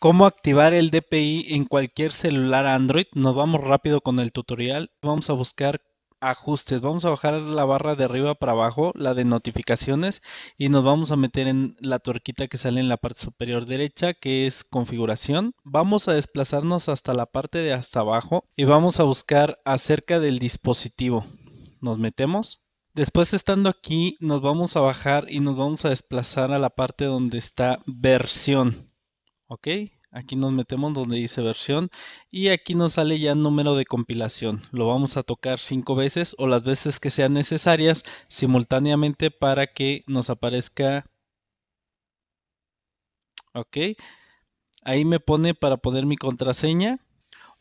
cómo activar el DPI en cualquier celular Android. Nos vamos rápido con el tutorial. Vamos a buscar ajustes. Vamos a bajar la barra de arriba para abajo, la de notificaciones, y nos vamos a meter en la tuerquita que sale en la parte superior derecha, que es configuración. Vamos a desplazarnos hasta la parte de hasta abajo y vamos a buscar acerca del dispositivo. Nos metemos. Después estando aquí, nos vamos a bajar y nos vamos a desplazar a la parte donde está versión ok aquí nos metemos donde dice versión y aquí nos sale ya número de compilación lo vamos a tocar cinco veces o las veces que sean necesarias simultáneamente para que nos aparezca ok ahí me pone para poner mi contraseña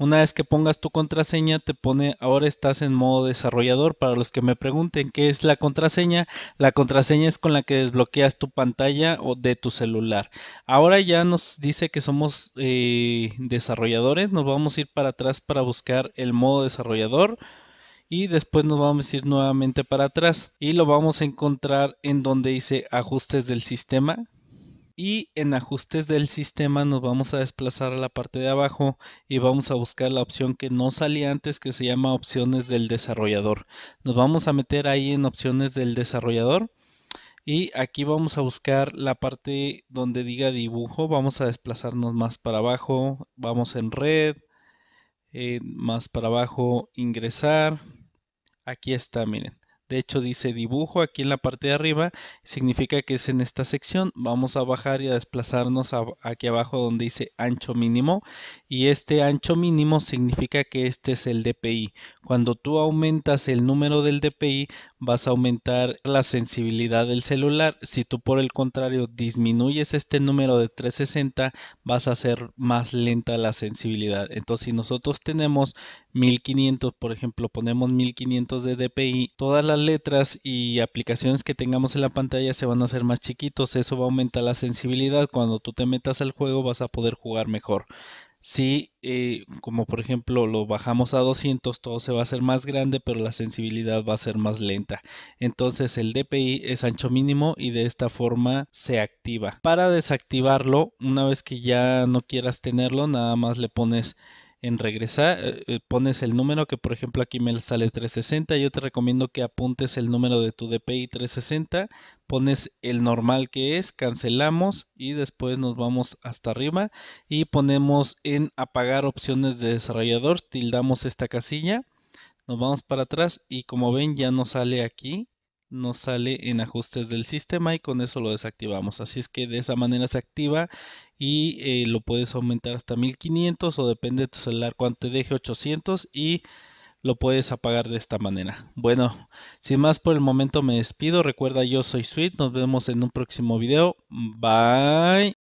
una vez que pongas tu contraseña, te pone ahora estás en modo desarrollador. Para los que me pregunten qué es la contraseña, la contraseña es con la que desbloqueas tu pantalla o de tu celular. Ahora ya nos dice que somos eh, desarrolladores. Nos vamos a ir para atrás para buscar el modo desarrollador y después nos vamos a ir nuevamente para atrás y lo vamos a encontrar en donde dice ajustes del sistema y en ajustes del sistema nos vamos a desplazar a la parte de abajo y vamos a buscar la opción que no salía antes que se llama opciones del desarrollador. Nos vamos a meter ahí en opciones del desarrollador y aquí vamos a buscar la parte donde diga dibujo. Vamos a desplazarnos más para abajo, vamos en red, más para abajo ingresar. Aquí está, miren. De hecho dice dibujo aquí en la parte de arriba, significa que es en esta sección. Vamos a bajar y a desplazarnos aquí abajo donde dice ancho mínimo. Y este ancho mínimo significa que este es el DPI. Cuando tú aumentas el número del DPI, vas a aumentar la sensibilidad del celular. Si tú por el contrario disminuyes este número de 360, vas a hacer más lenta la sensibilidad. Entonces si nosotros tenemos 1500, por ejemplo, ponemos 1500 de DPI, todas las letras y aplicaciones que tengamos en la pantalla se van a hacer más chiquitos. Eso va a aumentar la sensibilidad. Cuando tú te metas al juego vas a poder jugar mejor. Si, eh, como por ejemplo, lo bajamos a 200, todo se va a hacer más grande, pero la sensibilidad va a ser más lenta. Entonces el DPI es ancho mínimo y de esta forma se activa. Para desactivarlo, una vez que ya no quieras tenerlo, nada más le pones en regresar, eh, eh, pones el número que por ejemplo aquí me sale 360, yo te recomiendo que apuntes el número de tu DPI 360, pones el normal que es, cancelamos y después nos vamos hasta arriba y ponemos en apagar opciones de desarrollador, tildamos esta casilla, nos vamos para atrás y como ven ya nos sale aquí nos sale en ajustes del sistema y con eso lo desactivamos. Así es que de esa manera se activa y eh, lo puedes aumentar hasta 1500 o depende de tu celular cuánto te deje 800 y lo puedes apagar de esta manera. Bueno, sin más por el momento me despido. Recuerda, yo soy Sweet. Nos vemos en un próximo video. Bye.